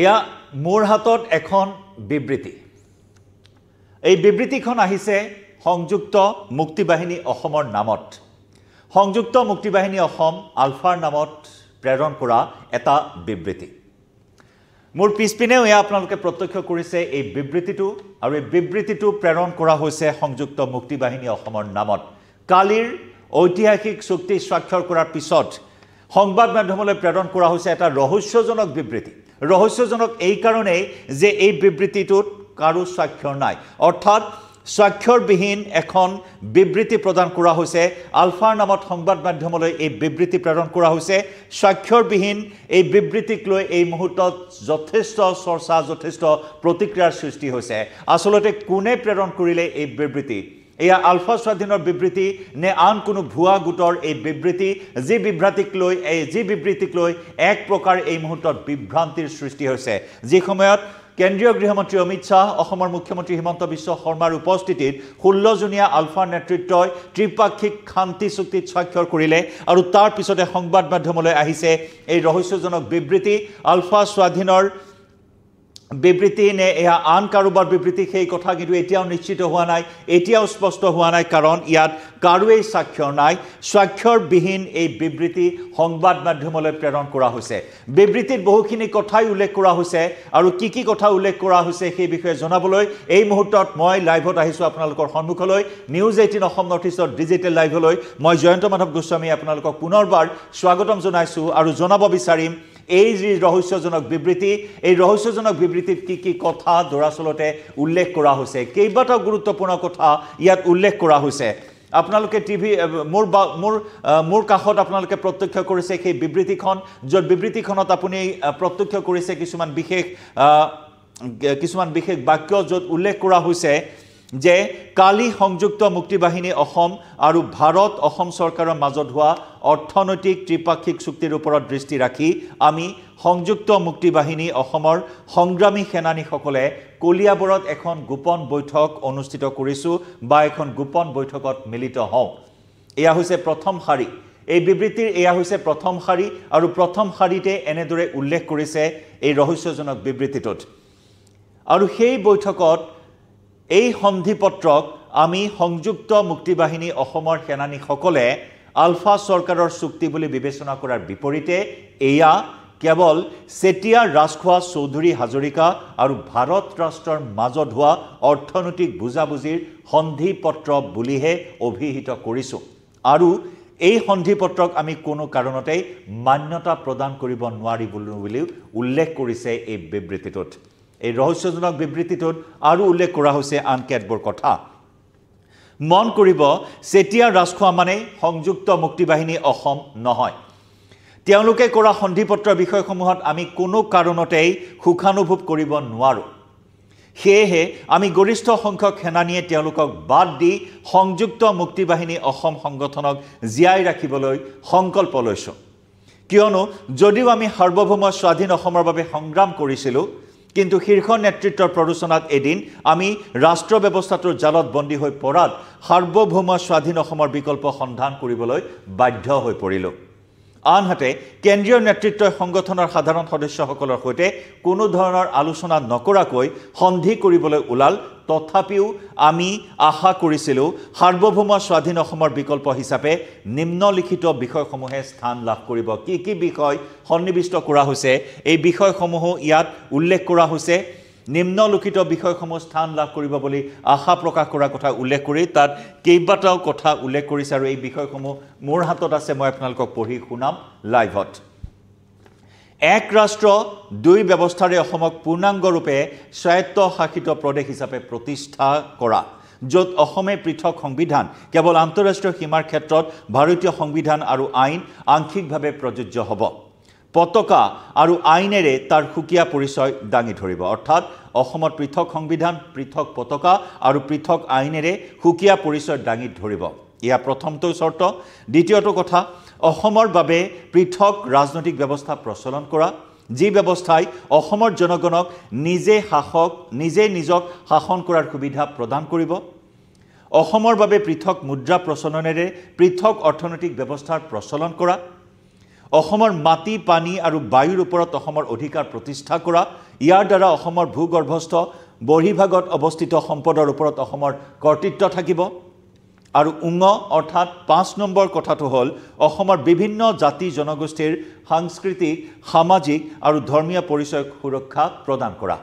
এয়া মোৰ হাতত এখন বিবৃতি এই বিবৃতিখন আহিছে সংযুক্ত মুক্তিবাহিনী অসমৰ নামত সংযুক্ত মুক্তিবাহিনী অসম আলফাৰ নামত প্ৰেৰণ কৰা এটা বিবৃতি মোৰ পিছপিনেও এয়া আপোনালোকে প্ৰত্যক্ষ কৰিছে এই বিবৃতিটো আৰু এই বিবৃতিটো প্ৰেৰণ কৰা হৈছে সংযুক্ত মুক্তি বাহিনী অসমৰ নামত কালিৰ ঐতিহাসিক চুক্তি স্বাক্ষৰ কৰাৰ পিছত সংবাদ মাধ্যমলৈ প্ৰেৰণ কৰা হৈছে এটা ৰহস্যজনক বিবৃতি ৰহস্যজনক এইকাৰণেই যে এই বিবৃতিটোত কাৰো স্বাক্ষৰ নাই অৰ্থাৎ স্বাক্ষৰবিহীন এখন বিবৃতি প্ৰদান কৰা হৈছে আলফাৰ নামত সংবাদ মাধ্যমলৈ এই বিবৃতি প্ৰেৰণ কৰা হৈছে স্বাক্ষৰবিহীন এই বিবৃতিক লৈ এই মুহূৰ্তত যথেষ্ট চৰ্চা যথেষ্ট প্ৰতিক্ৰিয়াৰ সৃষ্টি হৈছে আচলতে কোনে প্ৰেৰণ কৰিলে এই বিবৃতি এয়া আলফা স্বাধীনৰ বিবৃতি নে আন কোনো ভুৱা গোটৰ এই বিবৃতি যি বিভ্ৰান্তিক লৈ এই যি বিবৃতিক লৈ এক প্ৰকাৰ এই মুহূৰ্তত বিভ্ৰান্তিৰ সৃষ্টি হৈছে যি সময়ত কেন্দ্ৰীয় গৃহমন্ত্ৰী অমিত শ্বাহ অসমৰ মুখ্যমন্ত্ৰী হিমন্ত বিশ্ব শৰ্মাৰ উপস্থিতিত ষোল্লজনীয়া আলফাৰ নেতৃত্বই ত্ৰিপাক্ষিক শান্তি চুক্তিত স্বাক্ষৰ কৰিলে আৰু তাৰ পিছতে সংবাদ মাধ্যমলৈ আহিছে এই ৰহস্যজনক বিবৃতি আলফা স্বাধীনৰ বিবৃতি নে এয়া আন কাৰোবাৰ বিবৃতি সেই কথা কিন্তু এতিয়াও নিশ্চিত হোৱা নাই এতিয়াও স্পষ্ট হোৱা নাই কাৰণ ইয়াত কাৰোৱেই স্বাক্ষৰ নাই স্বাক্ষৰবিহীন এই বিবৃতি সংবাদ মাধ্যমলৈ প্ৰেৰণ কৰা হৈছে বিবৃতিত বহুখিনি কথাই উল্লেখ কৰা হৈছে আৰু কি কি কথা উল্লেখ কৰা হৈছে সেই বিষয়ে জনাবলৈ এই মুহূৰ্তত মই লাইভত আহিছোঁ আপোনালোকৰ সন্মুখলৈ নিউজ এইটিন অসম নৰ্থ ইষ্টৰ ডিজিটেল লাইভলৈ মই জয়ন্ত মাধৱ গোস্বামী আপোনালোকক পুনৰবাৰ স্বাগতম জনাইছোঁ আৰু জনাব বিচাৰিম এই যি ৰহস্যজনক বিবৃতি এই ৰহস্যজনক বিবৃতিত কি কি কথা দৰাচলতে উল্লেখ কৰা হৈছে কেইবাটাও গুৰুত্বপূৰ্ণ কথা ইয়াত উল্লেখ কৰা হৈছে আপোনালোকে টিভি মোৰ বা মোৰ মোৰ কাষত আপোনালোকে প্ৰত্যক্ষ কৰিছে সেই বিবৃতিখন য'ত বিবৃতিখনত আপুনি প্ৰত্যক্ষ কৰিছে কিছুমান বিশেষ কিছুমান বিশেষ বাক্য য'ত উল্লেখ কৰা হৈছে যে কালি সংযুক্ত মুক্তি বাহিনী অসম আৰু ভাৰত অসম চৰকাৰৰ মাজত হোৱা অৰ্থনৈতিক ত্ৰিপাক্ষিক চুক্তিৰ ওপৰত দৃষ্টি ৰাখি আমি সংযুক্ত মুক্তি বাহিনী অসমৰ সংগ্ৰামী সেনানীসকলে কলিয়াবৰত এখন গোপন বৈঠক অনুষ্ঠিত কৰিছোঁ বা এখন গোপন বৈঠকত মিলিত হওঁ এয়া হৈছে প্ৰথম শাৰী এই বিবৃতিৰ এয়া হৈছে প্ৰথম শাৰী আৰু প্ৰথম শাৰীতে এনেদৰে উল্লেখ কৰিছে এই ৰহস্যজনক বিবৃতিটোত আৰু সেই বৈঠকত এই সন্ধি পত্ৰক আমি সংযুক্ত মুক্তিবাহিনী অসমৰ সেনানীসকলে আলফা চৰকাৰৰ চুক্তি বুলি বিবেচনা কৰাৰ বিপৰীতে এয়া কেৱল চেতিয়া ৰাজখোৱা চৌধুৰী হাজৰিকা আৰু ভাৰত ৰাষ্ট্ৰৰ মাজত হোৱা অৰ্থনৈতিক বুজাবুজিৰ সন্ধি পত্ৰ বুলিহে অভিহিত কৰিছোঁ আৰু এই সন্ধিপত্ৰক আমি কোনো কাৰণতেই মান্যতা প্ৰদান কৰিব নোৱাৰিবলৈ বুলিও উল্লেখ কৰিছে এই বিবৃতিটোত এই ৰহস্যজনক বিবৃতিটোত আৰু উল্লেখ কৰা হৈছে আন কেতবোৰ কথা মন কৰিব চেতিয়া ৰাজখোৱা মানেই সংযুক্ত মুক্তি বাহিনী অসম নহয় তেওঁলোকে কৰা সন্ধিপত্ৰৰ বিষয়সমূহত আমি কোনো কাৰণতেই সুখানুভৱ কৰিব নোৱাৰোঁ সেয়েহে আমি গৰিষ্ঠ সংখ্যক সেনানীয়ে তেওঁলোকক বাদ দি সংযুক্ত মুক্তি বাহিনী অসম সংগঠনক জীয়াই ৰাখিবলৈ সংকল্প লৈছোঁ কিয়নো যদিও আমি সাৰ্বভৌম স্বাধীন অসমৰ বাবে সংগ্ৰাম কৰিছিলোঁ কিন্তু শীৰ্ষ নেতৃত্বৰ প্ৰৰোচনাত এদিন আমি ৰাষ্ট্ৰ ব্যৱস্থাটোৰ জালত বন্দী হৈ পৰাত সাৰ্বভৌম স্বাধীন অসমৰ বিকল্প সন্ধান কৰিবলৈ বাধ্য হৈ পৰিলোঁ আনহাতে কেন্দ্ৰীয় নেতৃত্বই সংগঠনৰ সাধাৰণ সদস্যসকলৰ সৈতে কোনো ধৰণৰ আলোচনা নকৰাকৈ সন্ধি কৰিবলৈ ওলাল তথাপিও আমি আশা কৰিছিলোঁ সাৰ্বভৌম স্বাধীন অসমৰ বিকল্প হিচাপে নিম্নলিখিত বিষয়সমূহে স্থান লাভ কৰিব কি কি বিষয় সন্নিৱিষ্ট কৰা হৈছে এই বিষয়সমূহো ইয়াত উল্লেখ কৰা হৈছে নিম্নলিখিত বিষয়সমূহ স্থান লাভ কৰিব বুলি আশা প্ৰকাশ কৰাৰ কথা উল্লেখ কৰি তাত কেইবাটাও কথা উল্লেখ কৰিছে আৰু এই বিষয়সমূহ মোৰ হাতত আছে মই আপোনালোকক পঢ়ি শুনাম লাইভত এক ৰাষ্ট্ৰ দুই ব্যৱস্থাৰে অসমক পূৰ্ণাংগৰূপে স্বায়ত্তশাসিত প্ৰদেশ হিচাপে প্ৰতিষ্ঠা কৰা য'ত অসমে পৃথক সংবিধান কেৱল আন্তঃৰাষ্ট্ৰীয় সীমাৰ ক্ষেত্ৰত ভাৰতীয় সংবিধান আৰু আইন আংশিকভাৱে প্ৰযোজ্য হ'ব পতাকা আৰু আইনেৰে তাৰ সুকীয়া পৰিচয় দাঙি ধৰিব অৰ্থাৎ অসমত পৃথক সংবিধান পৃথক পতাকা আৰু পৃথক আইনেৰে সুকীয়া পৰিচয় দাঙি ধৰিব এয়া প্ৰথমটো চৰ্ত দ্বিতীয়টো কথা অসমৰ বাবে পৃথক ৰাজনৈতিক ব্যৱস্থা প্ৰচলন কৰা যি ব্যৱস্থাই অসমৰ জনগণক নিজে শাসক নিজে নিজক শাসন কৰাৰ সুবিধা প্ৰদান কৰিব অসমৰ বাবে পৃথক মুদ্ৰা প্ৰচলনেৰে পৃথক অৰ্থনৈতিক ব্যৱস্থাৰ প্ৰচলন কৰা অসমৰ মাটি পানী আৰু বায়ুৰ ওপৰত অসমৰ অধিকাৰ প্ৰতিষ্ঠা কৰা ইয়াৰ দ্বাৰা অসমৰ ভূগৰ্ভস্থ বহিভাগত অৱস্থিত সম্পদৰ ওপৰত অসমৰ কৰ্তৃত্ব থাকিব আৰু উঙ অৰ্থাৎ পাঁচ নম্বৰ কথাটো হ'ল অসমৰ বিভিন্ন জাতি জনগোষ্ঠীৰ সাংস্কৃতিক সামাজিক আৰু ধৰ্মীয় পৰিচয়ক সুৰক্ষা প্ৰদান কৰা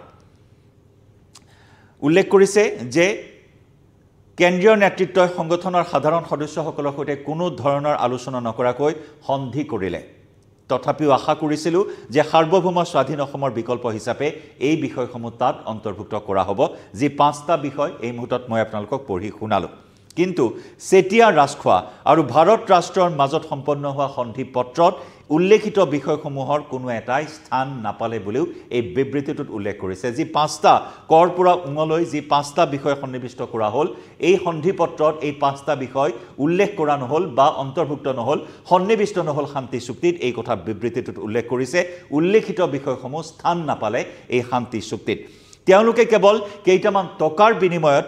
উল্লেখ কৰিছে যে কেন্দ্ৰীয় নেতৃত্বই সংগঠনৰ সাধাৰণ সদস্যসকলৰ সৈতে কোনো ধৰণৰ আলোচনা নকৰাকৈ সন্ধি কৰিলে তথাপিও আশা কৰিছিলোঁ যে সাৰ্বভৌম স্বাধীন অসমৰ বিকল্প হিচাপে এই বিষয়সমূহ তাত অন্তৰ্ভুক্ত কৰা হ'ব যি পাঁচটা বিষয় এই মুহূৰ্তত মই আপোনালোকক পঢ়ি শুনালোঁ কিন্তু চেতিয়া ৰাজখোৱা আৰু ভাৰত ৰাষ্ট্ৰৰ মাজত সম্পন্ন হোৱা সন্ধি পত্ৰত উল্লেখিত বিষয়সমূহৰ কোনো এটাই স্থান নাপালে বুলিও এই বিবৃতিটোত উল্লেখ কৰিছে যি পাঁচটা কৰ পৰা উঙলৈ যি পাঁচটা বিষয় সন্নিৱিষ্ট কৰা হ'ল এই সন্ধি পত্ৰত এই পাঁচটা বিষয় উল্লেখ কৰা নহ'ল বা অন্তৰ্ভুক্ত নহ'ল সন্নিৱিষ্ট নহ'ল শান্তি চুক্তিত এই কথা বিবৃতিটোত উল্লেখ কৰিছে উল্লেখিত বিষয়সমূহ স্থান নাপালে এই শান্তি চুক্তিত তেওঁলোকে কেৱল কেইটামান টকাৰ বিনিময়ত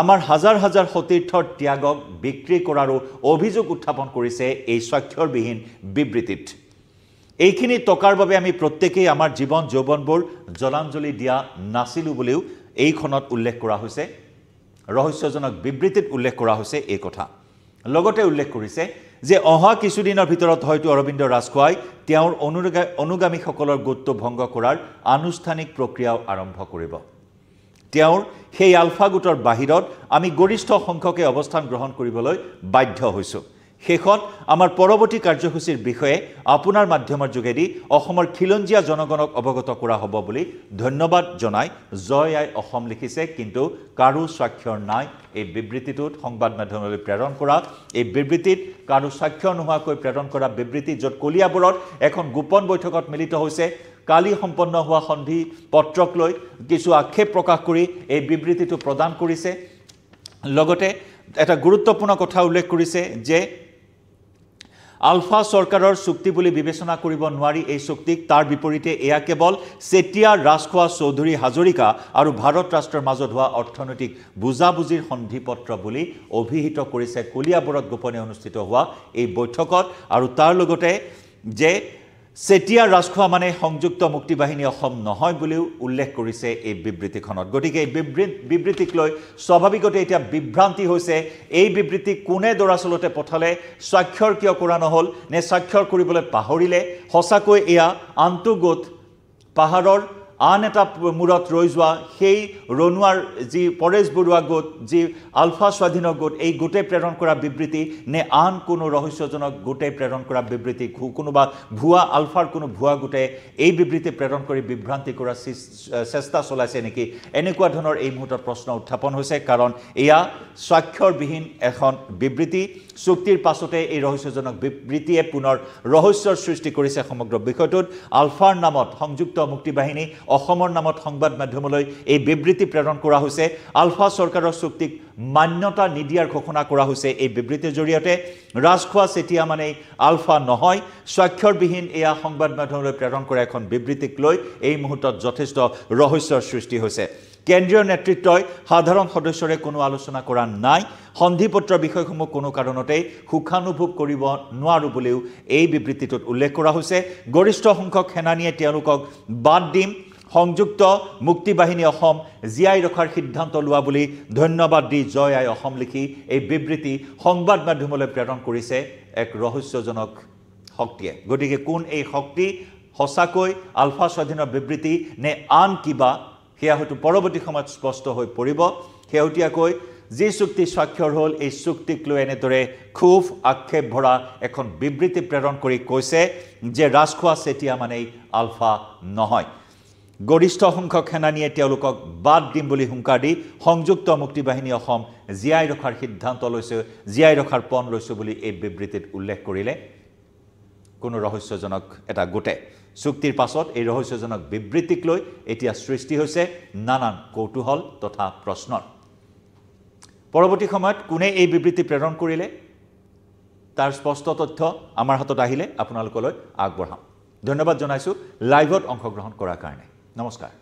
আমাৰ হাজাৰ হাজাৰ সতীৰ্থৰ ত্যাগক বিক্ৰী কৰাৰো অভিযোগ উত্থাপন কৰিছে এই স্বাক্ষৰবিহীন বিবৃতিত এইখিনি টকাৰ বাবে আমি প্ৰত্যেকেই আমাৰ জীৱন যৌৱনবোৰ জলাঞ্জলি দিয়া নাছিলোঁ বুলিও এইখনত উল্লেখ কৰা হৈছে ৰহস্যজনক বিবৃতিত উল্লেখ কৰা হৈছে এই কথা লগতে উল্লেখ কৰিছে যে অহা কিছুদিনৰ ভিতৰত হয়তো অৰবিন্দ ৰাজখোৱাই তেওঁৰ অনুগা অনুগামীসকলৰ গোটটো ভংগ কৰাৰ আনুষ্ঠানিক প্ৰক্ৰিয়াও আৰম্ভ কৰিব তেওঁৰ সেই আলফা গোটৰ বাহিৰত আমি গৰিষ্ঠ সংখ্যকে অৱস্থান গ্ৰহণ কৰিবলৈ বাধ্য হৈছোঁ শেষত আমাৰ পৰৱৰ্তী কাৰ্যসূচীৰ বিষয়ে আপোনাৰ মাধ্যমৰ যোগেদি অসমৰ খিলঞ্জীয়া জনগণক অৱগত কৰা হ'ব বুলি ধন্যবাদ জনাই জয় আই অসম লিখিছে কিন্তু কাৰো স্বাক্ষৰ নাই এই বিবৃতিটোত সংবাদ মাধ্যমলৈ প্ৰেৰণ কৰা এই বিবৃতিত কাৰো স্বাক্ষৰ নোহোৱাকৈ প্ৰেৰণ কৰা বিবৃতি য'ত কলিয়াবোৰত এখন গোপন বৈঠকত মিলিত হৈছে কালি সম্পন্ন হোৱা সন্ধি পত্ৰক লৈ কিছু আক্ষেপ প্ৰকাশ কৰি এই বিবৃতিটো প্ৰদান কৰিছে লগতে এটা গুৰুত্বপূৰ্ণ কথা উল্লেখ কৰিছে যে আলফা চৰকাৰৰ চুক্তি বুলি বিবেচনা কৰিব নোৱাৰি এই চুক্তিক তাৰ বিপৰীতে এয়া কেৱল চেতিয়া ৰাজখোৱা চৌধুৰী হাজৰিকা আৰু ভাৰত ৰাষ্ট্ৰৰ মাজত হোৱা অৰ্থনৈতিক বুজাবুজিৰ সন্ধি পত্ৰ বুলি অভিহিত কৰিছে কলিয়াবৰত গোপনে অনুষ্ঠিত হোৱা এই বৈঠকত আৰু তাৰ লগতে যে চেতিয়া ৰাজখোৱা মানে সংযুক্ত মুক্তি বাহিনী অসম নহয় বুলিও উল্লেখ কৰিছে এই বিবৃতিখনত গতিকে এই বিবৃতিক লৈ স্বাভাৱিকতে এতিয়া বিভ্ৰান্তি হৈছে এই বিবৃতি কোনে দৰাচলতে পঠালে স্বাক্ষৰ কিয় কৰা নহ'ল নে স্বাক্ষৰ কৰিবলৈ পাহৰিলে সঁচাকৈ এয়া আনটো গোট পাহাৰৰ আন এটা মূৰত ৰৈ যোৱা সেই ৰণুৱাৰ যি পৰেশ বৰুৱা গোট যি আলফা স্বাধীনৰ গোট এই গোটে প্ৰেৰণ কৰা বিবৃতি নে আন কোনো ৰহস্যজনক গোটে প্ৰেৰণ কৰা বিবৃতি কোনোবা ভুৱা আলফাৰ কোনো ভুৱা গোটে এই বিবৃতি প্ৰেৰণ কৰি বিভ্ৰান্তি কৰা চেষ্টা চলাইছে নেকি এনেকুৱা ধৰণৰ এই মুহূৰ্তত প্ৰশ্ন উত্থাপন হৈছে কাৰণ এয়া স্বাক্ষৰবিহীন এখন বিবৃতি চুক্তিৰ পাছতে এই ৰহস্যজনক বিবৃতিয়ে পুনৰ ৰহস্যৰ সৃষ্টি কৰিছে সমগ্ৰ বিষয়টোত আলফাৰ নামত সংযুক্ত মুক্তি বাহিনী অসমৰ নামত সংবাদ মাধ্যমলৈ এই বিবৃতি প্ৰেৰণ কৰা হৈছে আলফা চৰকাৰৰ চুক্তিক মান্যতা নিদিয়াৰ ঘোষণা কৰা হৈছে এই বিবৃতিৰ জৰিয়তে ৰাজখোৱা চেতিয়া মানেই আলফা নহয় স্বাক্ষৰবিহীন এয়া সংবাদ মাধ্যমলৈ প্ৰেৰণ কৰা এখন বিবৃতিক লৈ এই মুহূৰ্তত যথেষ্ট ৰহস্যৰ সৃষ্টি হৈছে কেন্দ্ৰীয় নেতৃত্বই সাধাৰণ সদস্যৰে কোনো আলোচনা কৰা নাই সন্ধিপত্ৰ বিষয়সমূহ কোনো কাৰণতেই সুখানুভৱ কৰিব নোৱাৰোঁ বুলিও এই বিবৃতিটোত উল্লেখ কৰা হৈছে গৰিষ্ঠ সংখ্যক সেনানীয়ে তেওঁলোকক বাদ দিম সংযুক্ত মুক্তিবাহিনী অসম জীয়াই ৰখাৰ সিদ্ধান্ত লোৱা বুলি ধন্যবাদ দি জয় আই অসম লিখি এই বিবৃতি সংবাদ মাধ্যমলৈ প্ৰেৰণ কৰিছে এক ৰহস্যজনক শক্তিয়ে গতিকে কোন এই শক্তি সঁচাকৈ আলফা স্বাধীনৰ বিবৃতি নে আন কিবা সেয়া হয়তো পৰৱৰ্তী সময়ত স্পষ্ট হৈ পৰিব শেহতীয়াকৈ যি চুক্তি স্বাক্ষৰ হ'ল এই চুক্তিক লৈ এনেদৰে ক্ষোভ আক্ষেপ ভৰা এখন বিবৃতি প্ৰেৰণ কৰি কৈছে যে ৰাজখোৱা চেতিয়া মানেই আলফা নহয় গৰিষ্ঠ সংখ্যক সেনানীয়ে তেওঁলোকক বাদ দিম বুলি হুংকাৰ দি সংযুক্ত মুক্তি বাহিনী অসম জীয়াই ৰখাৰ সিদ্ধান্ত লৈছে জীয়াই ৰখাৰ পণ লৈছোঁ বুলি এই বিবৃতিত উল্লেখ কৰিলে কোনো ৰহস্যজনক এটা গোটে চুক্তিৰ পাছত এই ৰহস্যজনক বিবৃতিক লৈ এতিয়া সৃষ্টি হৈছে নানান কৌতূহল তথা প্ৰশ্নৰ পৰৱৰ্তী সময়ত কোনে এই বিবৃতি প্ৰেৰণ কৰিলে তাৰ স্পষ্ট তথ্য আমাৰ হাতত আহিলে আপোনালোকলৈ আগবঢ়াম ধন্যবাদ জনাইছোঁ লাইভত অংশগ্ৰহণ কৰাৰ কাৰণে নমস্কার